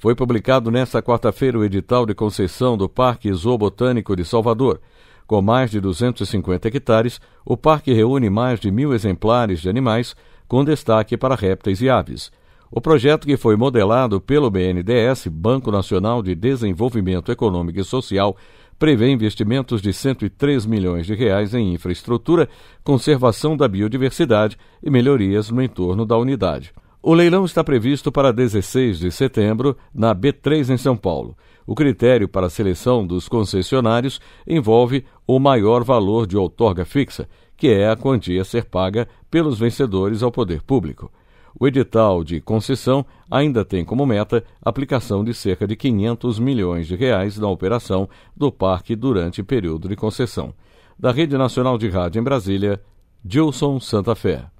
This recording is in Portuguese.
Foi publicado nesta quarta-feira o edital de concessão do Parque Zoobotânico de Salvador. Com mais de 250 hectares, o parque reúne mais de mil exemplares de animais, com destaque para répteis e aves. O projeto, que foi modelado pelo BNDES, Banco Nacional de Desenvolvimento Econômico e Social, prevê investimentos de 103 milhões de reais em infraestrutura, conservação da biodiversidade e melhorias no entorno da unidade. O leilão está previsto para 16 de setembro, na B3 em São Paulo. O critério para a seleção dos concessionários envolve o maior valor de outorga fixa, que é a quantia a ser paga pelos vencedores ao poder público. O edital de concessão ainda tem como meta aplicação de cerca de 500 milhões de reais na operação do parque durante período de concessão. Da Rede Nacional de Rádio em Brasília, Gilson Santa Fé.